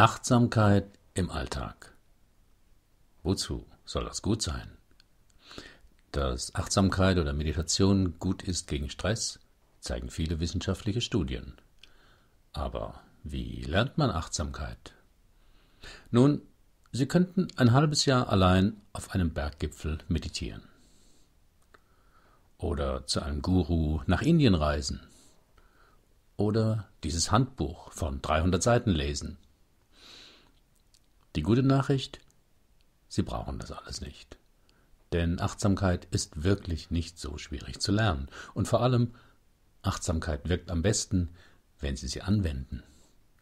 Achtsamkeit im Alltag. Wozu soll das gut sein? Dass Achtsamkeit oder Meditation gut ist gegen Stress, zeigen viele wissenschaftliche Studien. Aber wie lernt man Achtsamkeit? Nun, Sie könnten ein halbes Jahr allein auf einem Berggipfel meditieren. Oder zu einem Guru nach Indien reisen. Oder dieses Handbuch von 300 Seiten lesen die gute Nachricht, Sie brauchen das alles nicht. Denn Achtsamkeit ist wirklich nicht so schwierig zu lernen. Und vor allem, Achtsamkeit wirkt am besten, wenn Sie sie anwenden.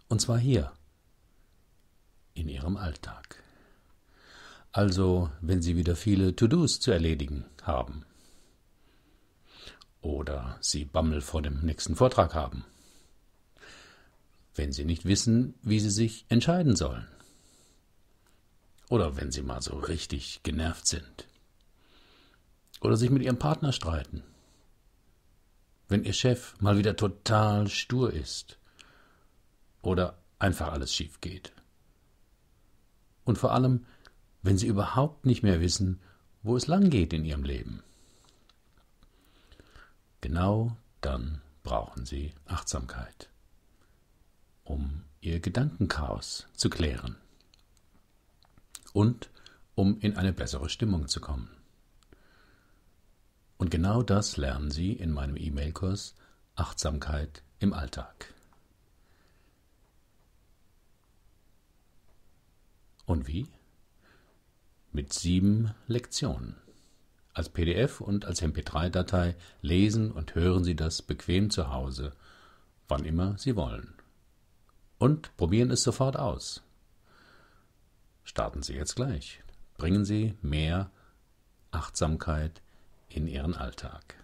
Und zwar hier, in Ihrem Alltag. Also, wenn Sie wieder viele To-Dos zu erledigen haben. Oder Sie Bammel vor dem nächsten Vortrag haben. Wenn Sie nicht wissen, wie Sie sich entscheiden sollen. Oder wenn sie mal so richtig genervt sind. Oder sich mit ihrem Partner streiten. Wenn ihr Chef mal wieder total stur ist. Oder einfach alles schief geht. Und vor allem, wenn sie überhaupt nicht mehr wissen, wo es lang geht in ihrem Leben. Genau dann brauchen sie Achtsamkeit, um ihr Gedankenchaos zu klären und um in eine bessere Stimmung zu kommen. Und genau das lernen Sie in meinem E-Mail-Kurs Achtsamkeit im Alltag. Und wie? Mit sieben Lektionen. Als PDF und als MP3-Datei lesen und hören Sie das bequem zu Hause, wann immer Sie wollen. Und probieren es sofort aus. Starten Sie jetzt gleich. Bringen Sie mehr Achtsamkeit in Ihren Alltag.